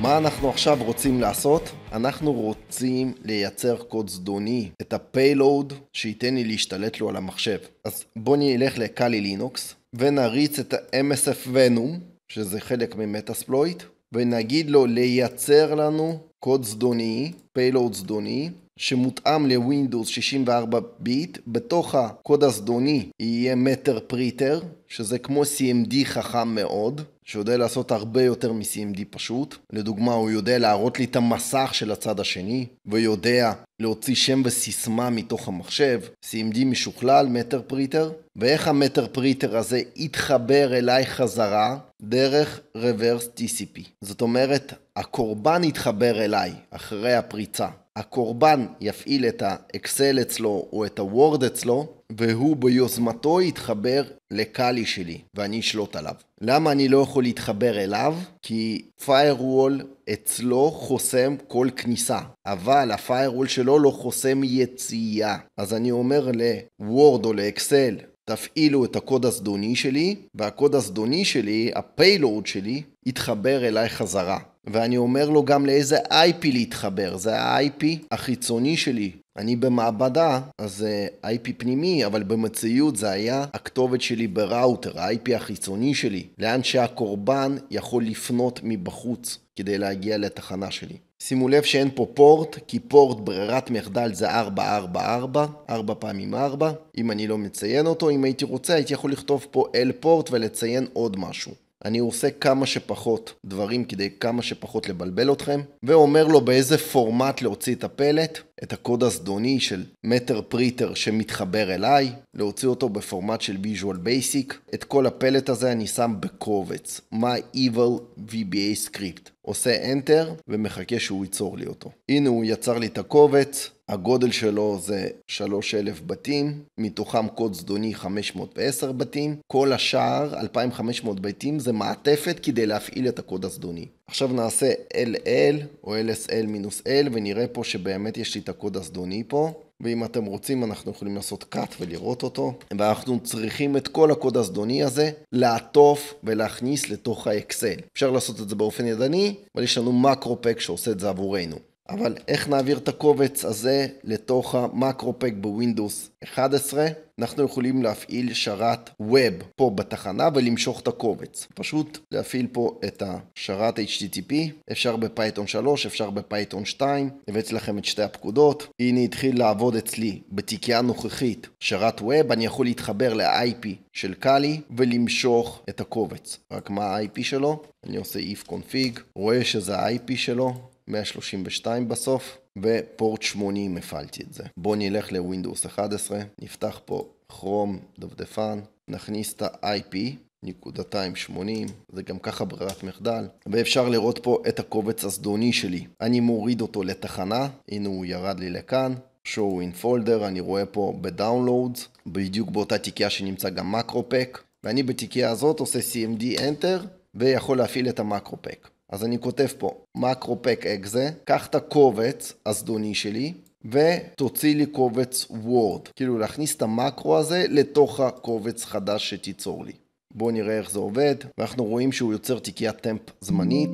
מה אנחנו עכשיו רוצים לעשות? אנחנו רוצים לייצר קוד זדוני, את הפיילואוד שייתן לי להשתלט לו על המחשב. אז בואו נלך לקאלי לינוקס ונריץ את ה-MSF Venom, שזה חלק ממטאספלויט, ונגיד לו לייצר לנו קוד זדוני, פיילואוד זדוני, שמותאם לווינדוס 64 ביט, בתוך הקוד הזדוני יהיה מטר פריטר, שזה כמו CMD חכם מאוד, שיודע לעשות הרבה יותר מ-CMD פשוט. לדוגמה, הוא יודע להראות לי את המסך של הצד השני, ויודע להוציא שם וסיסמה מתוך המחשב, CMD משוכלל, מטר פריטר, ואיך המטר פריטר הזה יתחבר אליי חזרה דרך רוורס TCP. זאת אומרת, הקורבן יתחבר אליי אחרי הפריצה. הקורבן יפעיל את האקסל אצלו או את הוורד אצלו, והוא ביוזמתו יתחבר לקאלי שלי ואני אשלוט עליו. למה אני לא יכול להתחבר אליו? כי firewall אצלו חוסם כל כניסה, אבל ה-firewall שלו לא חוסם יציאה. אז אני אומר ל-word או לאקסל, תפעילו את הקוד הזדוני שלי, והקוד הזדוני שלי, הפיילוד שלי, יתחבר אליי חזרה. ואני אומר לו גם לאיזה IP להתחבר, זה ה-IP החיצוני שלי. אני במעבדה, אז זה אה, IP פנימי, אבל במציאות זה היה הכתובת שלי בראוטר, ה-IP החיצוני שלי, לאן שהקורבן יכול לפנות מבחוץ כדי להגיע לתחנה שלי. שימו לב שאין פה פורט, כי פורט ברירת מחדל זה 444, 4 פעמים 4, אם אני לא מציין אותו, אם הייתי רוצה הייתי יכול לכתוב פה L פורט ולציין עוד משהו. אני עושה כמה שפחות דברים כדי כמה שפחות לבלבל אתכם, ואומר לו באיזה פורמט להוציא את הפלט, את הקוד הזדוני של מטר פריטר שמתחבר אליי, להוציא אותו בפורמט של ויז'ואל בייסיק, את כל הפלט הזה אני שם בקובץ, my evil VBA script, עושה enter ומחכה שהוא ייצור לי אותו. הנה הוא יצר לי את הקובץ, הגודל שלו זה 3,000 בתים, מתוכם קוד זדוני 510 בתים, כל השאר, 2,500 בתים, זה מעטפת כדי להפעיל את הקוד הזדוני. עכשיו נעשה LL או LSL L ונראה פה שבאמת יש לי את הקוד הזדוני פה. ואם אתם רוצים אנחנו יכולים לעשות cut ולראות אותו ואנחנו צריכים את כל הקוד הזדוני הזה לעטוף ולהכניס לתוך האקסל. אפשר לעשות את זה באופן ידני אבל יש לנו מקרו פק שעושה את זה עבורנו. אבל איך נעביר את הקובץ הזה לתוך המקרופק בווינדוס 11? אנחנו יכולים להפעיל שרת Web פה בתחנה ולמשוך את הקובץ. פשוט להפעיל פה את השרת HTTP, אפשר בפייתון 3, אפשר בפייתון 2, הבאתי לכם את שתי הפקודות. הנה התחיל לעבוד אצלי בתיקייה הנוכחית שרת Web, אני יכול להתחבר ל-IP של קאלי ולמשוך את הקובץ. רק מה ה-IP שלו? אני עושה if config, רואה שזה ה-IP שלו, 132 בסוף, ופורט 80 הפעלתי את זה. בואו נלך לווינדוס 11, נפתח פה כרום דפדפן, נכניס את ה-IP, נקודתיים 80, זה גם ככה ברירת מחדל, ואפשר לראות פה את הקובץ הזדוני שלי. אני מוריד אותו לתחנה, הנה הוא ירד לי לכאן, show in folder, אני רואה פה ב-downloads, בדיוק באותה תיקייה שנמצא גם מקרו-פק, ואני בתיקייה הזאת עושה cmd enter, ויכול להפעיל את המקרו-פק. אז אני כותב פה מקרו-פק אקזה, קח את הקובץ הזדוני שלי, ותוציא לי קובץ וורד. כאילו להכניס את המקרו הזה לתוך הקובץ חדש שתיצור לי. בואו נראה איך זה עובד, ואנחנו רואים שהוא יוצר תיקיית טמפ זמנית.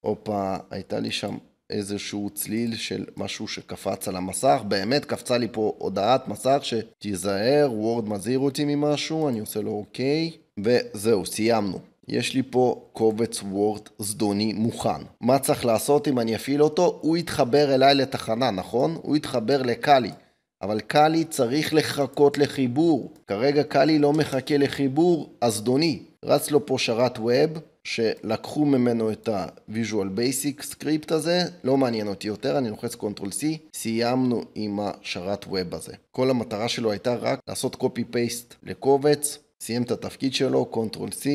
הופה, הייתה לי שם איזשהו צליל של משהו שקפץ על המסך, באמת קפצה לי פה הודעת מסך שתיזהר, וורד מזהיר אותי ממשהו, אני עושה לו אוקיי, וזהו, סיימנו. יש לי פה קובץ וורד זדוני מוכן. מה צריך לעשות אם אני אפעיל אותו? הוא יתחבר אליי לתחנה, נכון? הוא יתחבר לקאלי. אבל קאלי צריך לחכות לחיבור. כרגע קאלי לא מחכה לחיבור, הזדוני. רץ לו פה שרת ווב, שלקחו ממנו את ה-Visual Basic script הזה, לא מעניין אותי יותר, אני לוחץ Ctrl-C, סיימנו עם השרת ווב הזה. כל המטרה שלו הייתה רק לעשות copy-paste לקובץ, סיים את התפקיד שלו, Ctrl-C,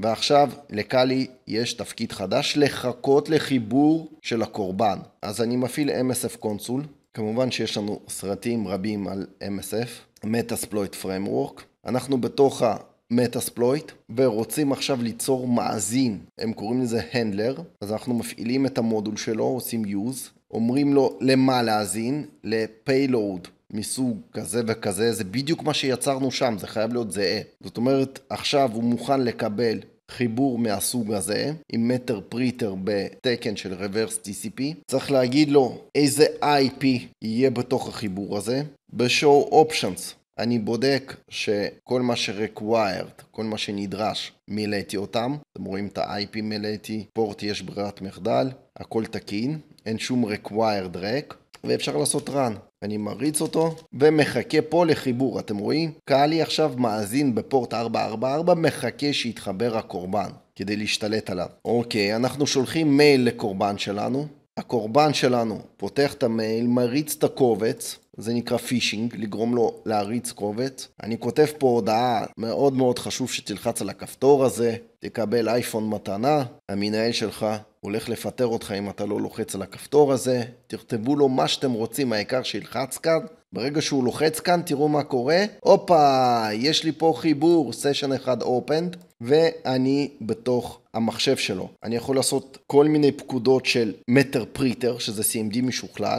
ועכשיו לקאלי יש תפקיד חדש לחכות לחיבור של הקורבן. אז אני מפעיל MSF קונסול, כמובן שיש לנו סרטים רבים על MSF, Metasploit Framework. אנחנו בתוך ה המטאספלויט ורוצים עכשיו ליצור מאזין, הם קוראים לזה הנדלר, אז אנחנו מפעילים את המודול שלו, עושים use, אומרים לו למה להאזין, לפיילואוד מסוג כזה וכזה, זה בדיוק מה שיצרנו שם, זה חייב להיות זהה. זאת אומרת, עכשיו הוא מוכן לקבל חיבור מהסוג הזה, עם מטר פריטר בתקן של רוורס TCP. צריך להגיד לו איזה IP יהיה בתוך החיבור הזה. ב-show options אני בודק שכל מה ש-required, כל מה שנדרש, מילאתי אותם. אתם רואים את ה-IP מילאתי, פורט יש ברירת מחדל, הכל תקין, אין שום required רק. ואפשר לעשות run. אני מריץ אותו ומחכה פה לחיבור, אתם רואים? קהלי עכשיו מאזין בפורט 444, מחכה שיתחבר הקורבן כדי להשתלט עליו. אוקיי, אנחנו שולחים מייל לקורבן שלנו, הקורבן שלנו פותח את המייל, מריץ את הקובץ, זה נקרא פישינג, לגרום לו להריץ קובץ. אני כותב פה הודעה, מאוד מאוד חשוב שתלחץ על הכפתור הזה, תקבל אייפון מתנה, המנהל שלך הולך לפטר אותך אם אתה לא לוחץ על הכפתור הזה, תכתבו לו מה שאתם רוצים, העיקר שילחץ כאן. ברגע שהוא לוחץ כאן, תראו מה קורה. הופה, יש לי פה חיבור, סשן אחד opened, ואני בתוך המחשב שלו. אני יכול לעשות כל מיני פקודות של מטר פריטר, שזה CMD משוכלל,